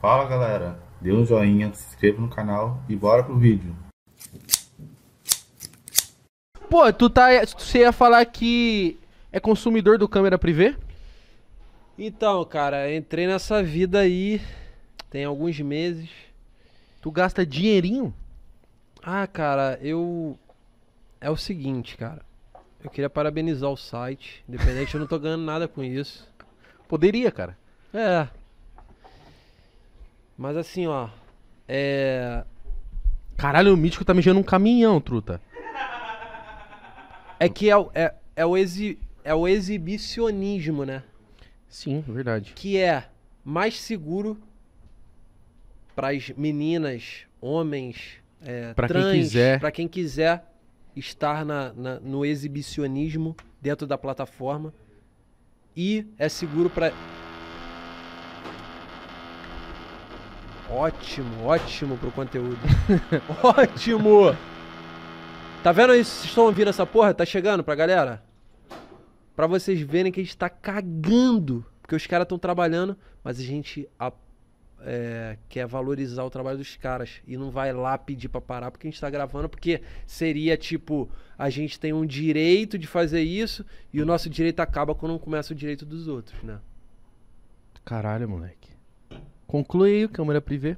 Fala galera, dê um joinha, se inscreva no canal e bora pro vídeo. Pô, tu tá. Você ia falar que é consumidor do câmera privê? Então, cara, entrei nessa vida aí tem alguns meses. Tu gasta dinheirinho? Ah, cara, eu. É o seguinte, cara. Eu queria parabenizar o site. Independente, eu não tô ganhando nada com isso. Poderia, cara. É, mas assim, ó. É. Caralho, o mítico tá me um caminhão, truta. É que é, o- é, é, o exi, é o exibicionismo, né? Sim, é verdade. Que é mais seguro pras meninas, homens, é, Pra quem quiser. pra quem quiser estar na, na- no exibicionismo dentro da plataforma. E é seguro pra Ótimo, ótimo pro conteúdo. ótimo! Tá vendo isso? Vocês estão ouvindo essa porra? Tá chegando pra galera? Pra vocês verem que a gente tá cagando. Porque os caras estão trabalhando, mas a gente a, é, quer valorizar o trabalho dos caras. E não vai lá pedir pra parar porque a gente tá gravando. Porque seria tipo, a gente tem um direito de fazer isso e o nosso direito acaba quando começa o direito dos outros, né? Caralho, moleque. Conclui aí, câmera privê.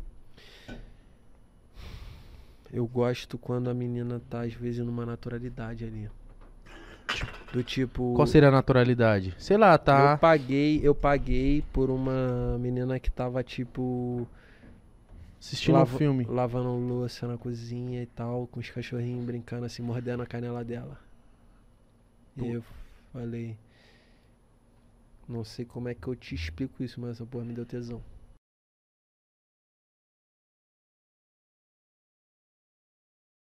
Eu gosto quando a menina tá, às vezes, numa naturalidade ali. Do tipo. Qual seria a naturalidade? Sei lá, tá. Eu paguei, eu paguei por uma menina que tava, tipo. Assistindo lava, um filme. Lavando louça na cozinha e tal, com os cachorrinhos brincando assim, mordendo a canela dela. Pô. E eu falei. Não sei como é que eu te explico isso, mas essa porra me deu tesão.